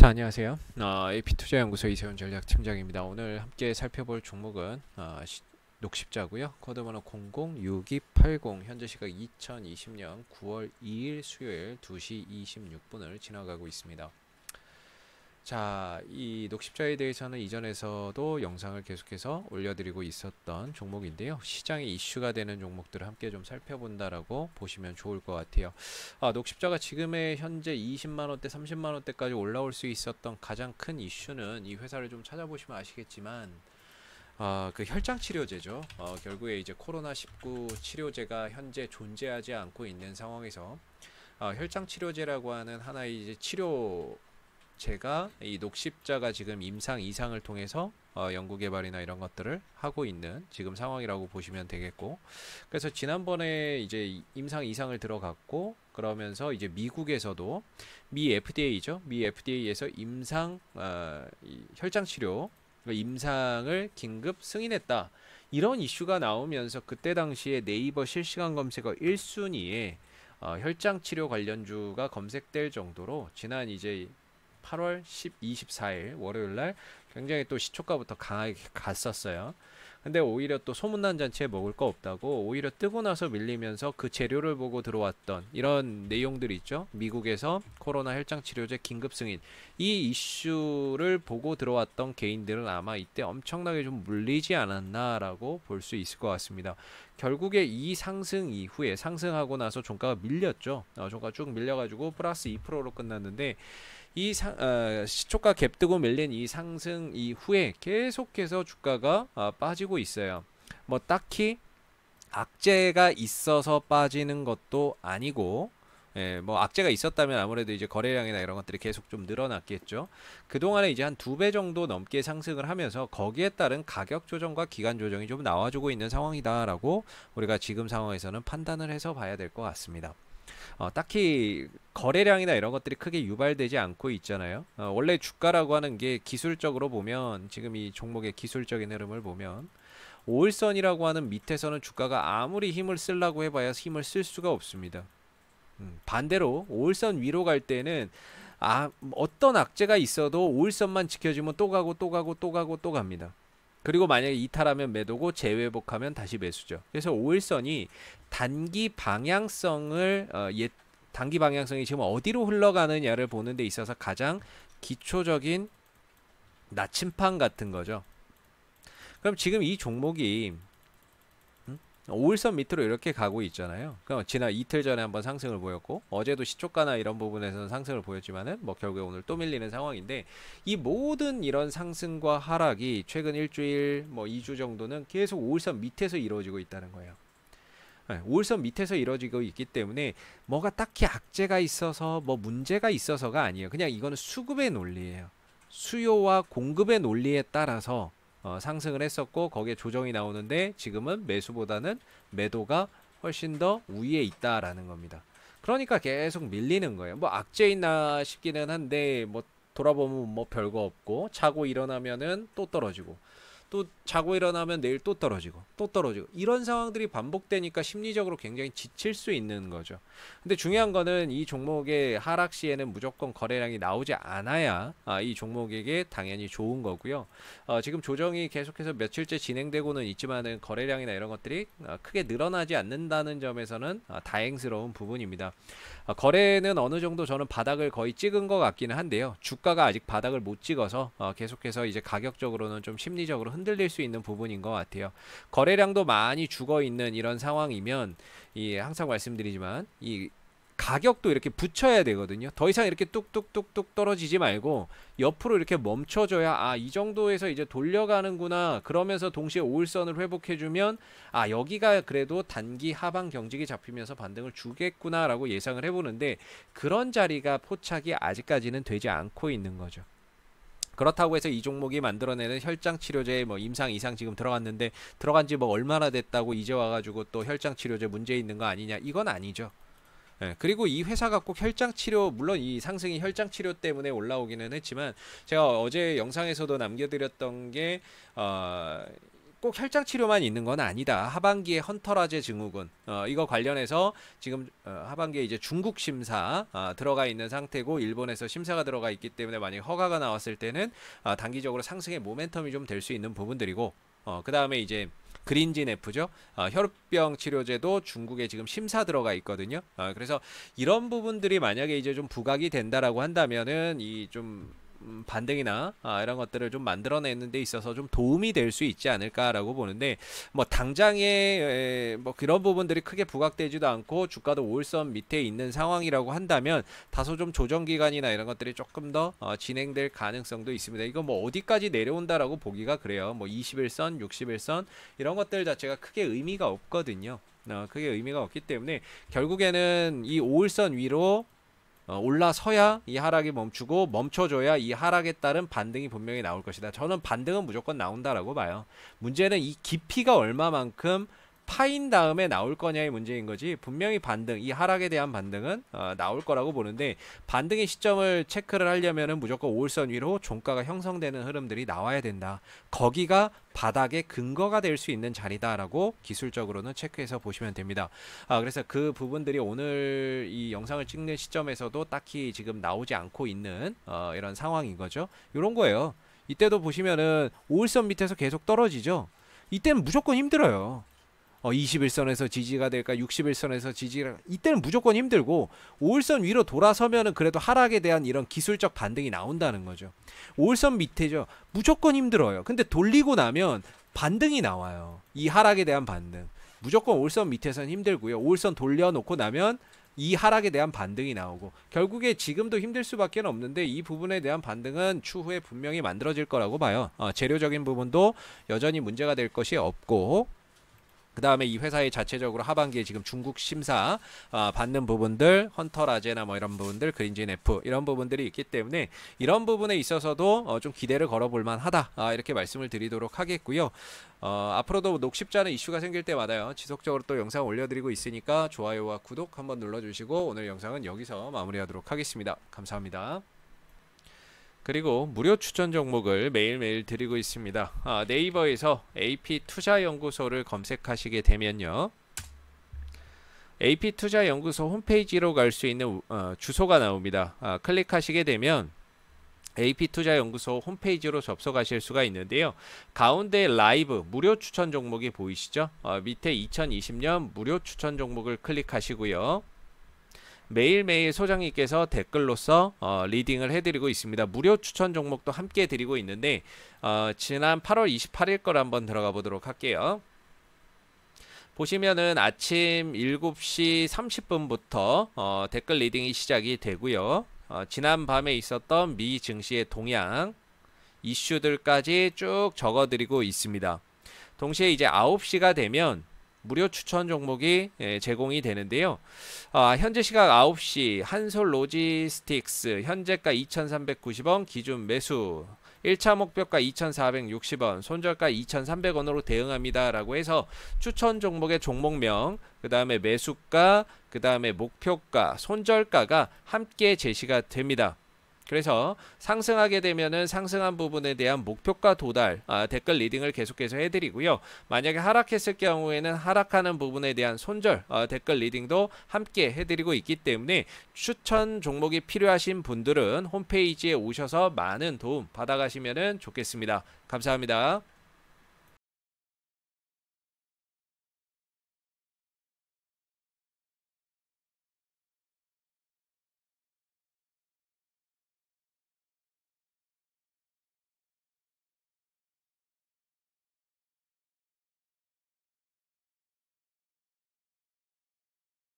자 안녕하세요 어, AP투자연구소 이세훈 전략팀장입니다 오늘 함께 살펴볼 종목은 어, 시, 녹십자고요 코드번호 006280 현재 시각 2020년 9월 2일 수요일 2시 26분을 지나가고 있습니다 자, 이 녹십자에 대해서는 이전에서도 영상을 계속해서 올려드리고 있었던 종목인데요. 시장의 이슈가 되는 종목들을 함께 좀 살펴본다라고 보시면 좋을 것 같아요. 아, 녹십자가 지금의 현재 20만원대, 30만원대까지 올라올 수 있었던 가장 큰 이슈는 이 회사를 좀 찾아보시면 아시겠지만, 아 그 혈장 치료제죠. 어, 결국에 이제 코로나19 치료제가 현재 존재하지 않고 있는 상황에서 아, 혈장 치료제라고 하는 하나의 이제 치료 업체가 이 녹십자가 지금 임상 이상을 통해서 어, 연구 개발이나 이런 것들을 하고 있는 지금 상황이라고 보시면 되겠고 그래서 지난번에 이제 임상 이상을 들어갔고 그러면서 이제 미국에서도 미 FDA죠 미 FDA에서 임상 어, 혈장 치료 그러니까 임상을 긴급 승인했다 이런 이슈가 나오면서 그때 당시에 네이버 실시간 검색어 1순위에 어, 혈장 치료 관련주가 검색될 정도로 지난 이제 8월 10, 24일 월요일 날 굉장히 또 시초가부터 강하게 갔었어요. 근데 오히려 또 소문난 잔치에 먹을 거 없다고 오히려 뜨고 나서 밀리면서 그 재료를 보고 들어왔던 이런 내용들이 있죠. 미국에서 코로나 혈장 치료제 긴급 승인 이 이슈를 보고 들어왔던 개인들은 아마 이때 엄청나게 좀 물리지 않았나라고 볼 수 있을 것 같습니다. 결국에 이 상승 이후에 상승하고 나서 종가가 밀렸죠. 어, 종가 쭉 밀려가지고 플러스 2%로 끝났는데 이 상, 어, 시초가 갭뜨고 밀린 이 상승 이후에 계속해서 주가가 어, 빠지고 있어요. 뭐 딱히 악재가 있어서 빠지는 것도 아니고 예, 뭐 악재가 있었다면 아무래도 이제 거래량이나 이런 것들이 계속 좀 늘어났겠죠. 그동안에 이제 한 두 배 정도 넘게 상승을 하면서 거기에 따른 가격 조정과 기간 조정이 좀 나와주고 있는 상황이다라고 우리가 지금 상황에서는 판단을 해서 봐야 될 것 같습니다. 어, 딱히 거래량이나 이런 것들이 크게 유발되지 않고 있잖아요. 어, 원래 주가라고 하는 게 기술적으로 보면 지금 이 종목의 기술적인 흐름을 보면 오일선이라고 하는 밑에서는 주가가 아무리 힘을 쓰려고 해봐야 힘을 쓸 수가 없습니다. 음, 반대로 오일선 위로 갈 때는 아, 어떤 악재가 있어도 오일선만 지켜주면 또 가고 또 가고 또 가고 또 갑니다. 그리고 만약에 이탈하면 매도고 재회복하면 다시 매수죠. 그래서 5일선이 단기 방향성을 어, 예, 단기 방향성이 지금 어디로 흘러가느냐를 보는 데 있어서 가장 기초적인 나침판 같은 거죠. 그럼 지금 이 종목이 5일선 밑으로 이렇게 가고 있잖아요. 그럼 그러니까 지난 이틀 전에 한번 상승을 보였고 어제도 시초가나 이런 부분에서는 상승을 보였지만은 뭐 결국에 오늘 또 밀리는 상황인데 이 모든 이런 상승과 하락이 최근 일주일 뭐 2주 정도는 계속 5일선 밑에서 이루어지고 있다는 거예요. 5일선 밑에서 이루어지고 있기 때문에 뭐가 딱히 악재가 있어서 뭐 문제가 있어서가 아니에요. 그냥 이거는 수급의 논리예요. 수요와 공급의 논리에 따라서 어, 상승을 했었고 거기에 조정이 나오는데 지금은 매수보다는 매도가 훨씬 더 우위에 있다라는 겁니다. 그러니까 계속 밀리는 거예요. 뭐 악재있나 싶기는 한데 뭐 돌아보면 뭐 별거 없고 자고 일어나면은 또 떨어지고 또 자고 일어나면 내일 또 떨어지고 또 떨어지고 이런 상황들이 반복되니까 심리적으로 굉장히 지칠 수 있는 거죠. 근데 중요한 거는 이 종목의 하락 시에는 무조건 거래량이 나오지 않아야 아, 이 종목에게 당연히 좋은 거고요. 어, 지금 조정이 계속해서 며칠째 진행되고는 있지만은 거래량이나 이런 것들이 어, 크게 늘어나지 않는다는 점에서는 어, 다행스러운 부분입니다. 아, 거래는 어느 정도 저는 바닥을 거의 찍은 것 같기는 한데요. 주가가 아직 바닥을 못 찍어서 어, 계속해서 이제 가격적으로는 좀 심리적으로 흔 흔들릴 수 있는 부분인 것 같아요. 거래량도 많이 죽어 있는 이런 상황이면 이 항상 말씀드리지만 이 가격도 이렇게 붙여야 되거든요. 더 이상 이렇게 뚝뚝뚝뚝 떨어지지 말고 옆으로 이렇게 멈춰줘야 아 이 정도에서 이제 돌려가는구나 그러면서 동시에 오일선을 회복해주면 아 여기가 그래도 단기 하방 경직이 잡히면서 반등을 주겠구나라고 예상을 해보는데 그런 자리가 포착이 아직까지는 되지 않고 있는 거죠. 그렇다고 해서 이 종목이 만들어내는 혈장 치료제 뭐 임상 이상 지금 들어갔는데 들어간 지 뭐 얼마나 됐다고 이제 와가지고 또 혈장 치료제 문제 있는 거 아니냐 이건 아니죠. 예, 그리고 이 회사가 꼭 혈장 치료 물론 이 상승이 혈장 치료 때문에 올라오기는 했지만 제가 어제 영상에서도 남겨드렸던 게 어. 꼭 혈장 치료만 있는 건 아니다. 하반기에 헌터라제 증후군 어, 이거 관련해서 지금 어, 하반기에 이제 중국 심사 어, 들어가 있는 상태고 일본에서 심사가 들어가 있기 때문에 만약 허가가 나왔을 때는 어, 단기적으로 상승의 모멘텀이 좀 될 수 있는 부분들이고 어, 그 다음에 이제 그린진 F죠. 어, 아, 혈병 치료제도 중국에 지금 심사 들어가 있거든요. 어, 그래서 이런 부분들이 만약에 이제 좀 부각이 된다라고 한다면은 이좀 음, 반등이나 아, 이런 것들을 좀 만들어내는 데 있어서 좀 도움이 될 수 있지 않을까라고 보는데 뭐 당장에 뭐 그런 부분들이 크게 부각되지도 않고 주가도 월선 밑에 있는 상황이라고 한다면 다소 좀 조정 기간이나 이런 것들이 조금 더 어, 진행될 가능성도 있습니다. 이거 뭐 어디까지 내려온다라고 보기가 그래요. 뭐 21선, 61선 이런 것들 자체가 크게 의미가 없거든요. 어, 크게 의미가 없기 때문에 결국에는 이 5일선 위로 어, 올라서야 이 하락이 멈추고 멈춰줘야 이 하락에 따른 반등이 분명히 나올 것이다. 저는 반등은 무조건 나온다라고 봐요. 문제는 이 깊이가 얼마만큼 파인 다음에 나올 거냐의 문제인 거지 분명히 반등 이 하락에 대한 반등은 어, 나올 거라고 보는데 반등의 시점을 체크를 하려면은 무조건 5일선 위로 종가가 형성되는 흐름들이 나와야 된다 거기가 바닥의 근거가 될 수 있는 자리다라고 기술적으로는 체크해서 보시면 됩니다 아, 그래서 그 부분들이 오늘 이 영상을 찍는 시점에서도 딱히 지금 나오지 않고 있는 어, 이런 상황인 거죠 이런 거예요 이때도 보시면은 5일선 밑에서 계속 떨어지죠 이때는 무조건 힘들어요 어, 21선에서 지지가 될까 61선에서 지지가 이때는 무조건 힘들고 5일선 위로 돌아서면은 그래도 하락에 대한 이런 기술적 반등이 나온다는 거죠. 5일선 밑에죠. 무조건 힘들어요. 근데 돌리고 나면 반등이 나와요. 이 하락에 대한 반등. 무조건 5일선 밑에선 힘들고요. 5일선 돌려놓고 나면 이 하락에 대한 반등이 나오고 결국에 지금도 힘들 수밖에 없는데 이 부분에 대한 반등은 추후에 분명히 만들어질 거라고 봐요. 어, 재료적인 부분도 여전히 문제가 될 것이 없고 그 다음에 이 회사의 자체적으로 하반기에 지금 중국 심사 어, 받는 부분들 헌터 라제나 뭐 이런 부분들 그린진 F 이런 부분들이 있기 때문에 이런 부분에 있어서도 어, 좀 기대를 걸어볼 만하다 아, 이렇게 말씀을 드리도록 하겠고요 어, 앞으로도 뭐 녹십자는 이슈가 생길 때마다요 지속적으로 또 영상 올려드리고 있으니까 좋아요와 구독 한번 눌러주시고 오늘 영상은 여기서 마무리하도록 하겠습니다 감사합니다 그리고 무료 추천 종목을 매일매일 드리고 있습니다. 아, 네이버에서 AP투자연구소를 검색하시게 되면요. AP투자연구소 홈페이지로 갈 수 있는 어, 주소가 나옵니다. 아, 클릭하시게 되면 AP투자연구소 홈페이지로 접속하실 수가 있는데요. 가운데 라이브 무료 추천 종목이 보이시죠? 어, 밑에 2020년 무료 추천 종목을 클릭하시고요. 매일매일 소장님께서 댓글로서 어, 리딩을 해드리고 있습니다. 무료 추천 종목도 함께 드리고 있는데 어, 지난 8월 28일 걸 한번 들어가 보도록 할게요. 보시면은 아침 7시 30분부터 어, 댓글 리딩이 시작이 되고요. 어, 지난 밤에 있었던 미 증시의 동향 이슈들까지 쭉 적어드리고 있습니다. 동시에 이제 9시가 되면 무료 추천 종목이 예, 제공이 되는데요. 아, 현재 시각 9시 한솔 로지스틱스 현재가 2,390원 기준 매수 1차 목표가 2,460원, 손절가 2,300원으로 대응합니다. 라고 해서 추천 종목의 종목명, 그 다음에 매수가, 그 다음에 목표가, 손절가가 함께 제시가 됩니다. 그래서 상승하게 되면은 상승한 부분에 대한 목표가 도달 아, 댓글 리딩을 계속해서 해드리고요. 만약에 하락했을 경우에는 하락하는 부분에 대한 손절 아, 댓글 리딩도 함께 해드리고 있기 때문에 추천 종목이 필요하신 분들은 홈페이지에 오셔서 많은 도움 받아가시면 좋겠습니다. 감사합니다.